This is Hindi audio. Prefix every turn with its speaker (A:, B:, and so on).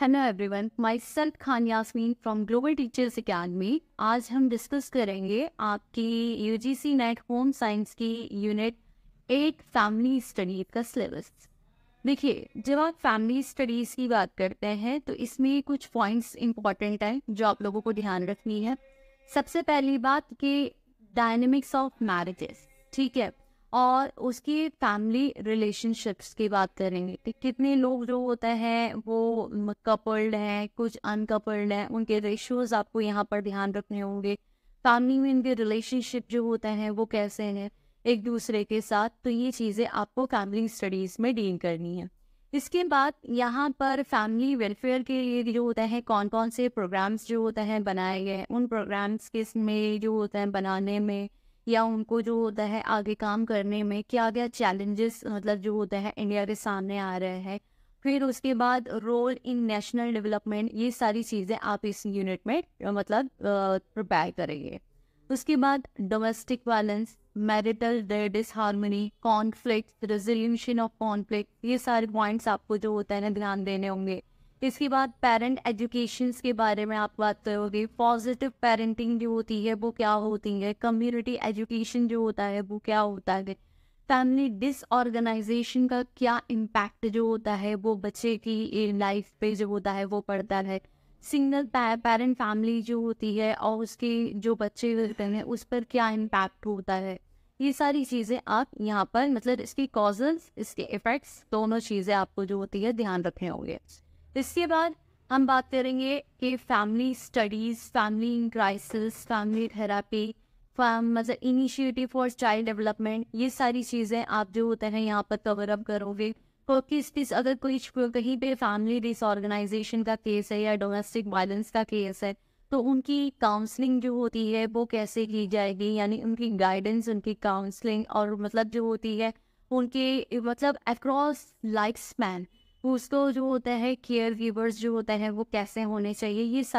A: hello everyone my self Khan Yasmeen from global teachers academy आज हम डिस्कस करेंगे आपकी यूजीसी नेट होम साइंस की यूनिट एट फैमिली स्टडीज का सिलेबस देखिए जब आप फैमिली स्टडीज़ की बात करते हैं तो इसमें कुछ पॉइंट्स इंपॉर्टेंट हैं जो आप लोगों को ध्यान रखनी है सबसे पहली बात कि डायनेमिक्स ऑफ मैरिजेस ठीक है और उसकी फैमिली रिलेशनशिप्स की बात करेंगे कि कितने लोग जो होते हैं वो कपल्ड हैं कुछ अनकपल्ड हैं उनके रेशियोज आपको यहाँ पर ध्यान रखने होंगे फैमिली में इनके रिलेशनशिप जो होते हैं वो कैसे हैं एक दूसरे के साथ तो ये चीज़ें आपको फैमिली स्टडीज़ में डील करनी है इसके बाद यहाँ पर फैमिली वेलफेयर के लिए जो होता है कौन कौन से प्रोग्राम्स जो होते हैं बनाए गए उन प्रोग्राम्स किस में जो होते हैं बनाने में या उनको जो होता है आगे काम करने में क्या क्या चैलेंजेस मतलब जो होता है इंडिया के सामने आ रहे हैं फिर उसके बाद रोल इन नेशनल डेवलपमेंट ये सारी चीज़ें आप इस यूनिट में मतलब प्रिपेयर करेंगे उसके बाद domestic violence marital disharmony conflict resolution of conflict ये सारे पॉइंट्स आपको जो होता है ना ध्यान देने होंगे इसके बाद पेरेंट एजुकेशन के बारे में आप बात करोगे पॉजिटिव पेरेंटिंग जो होती है वो क्या होती है कम्युनिटी एजुकेशन जो होता है वो क्या होता है फैमिली डिसऑर्गेनाइजेशन का क्या इम्पैक्ट जो होता है वो बच्चे की लाइफ पे जो होता है वो पड़ता है सिंगल पेरेंट फैमिली जो होती है और उसके जो बच्चे होते हैं उस पर क्या इम्पैक्ट होता है ये सारी चीज़ें आप यहाँ पर मतलब इसकी कॉजेज इसके इफ़ेक्ट्स दोनों चीज़ें आपको जो होती है ध्यान रखने होंगे इसके बाद हम बात करेंगे कि family studies family in crisis family therapy fam मतलब इनिशिएटिव फॉर चाइल्ड डेवलपमेंट ये सारी चीज़ें आप जो होते हैं यहाँ पर कवर अप करोगे तो किस किस अगर कोई कहीं पे फैमिली डिसऑर्गेनाइजेशन का केस है या डोमेस्टिक वायलेंस का केस है तो उनकी काउंसलिंग जो होती है वो कैसे की जाएगी यानी उनकी गाइडेंस उनकी काउंसलिंग और मतलब जो होती है उनके मतलब अक्रॉस लाइफ स्पैन बूस्टो जो होता है केयर गिवर्स जो होता है वो कैसे होने चाहिए ये सब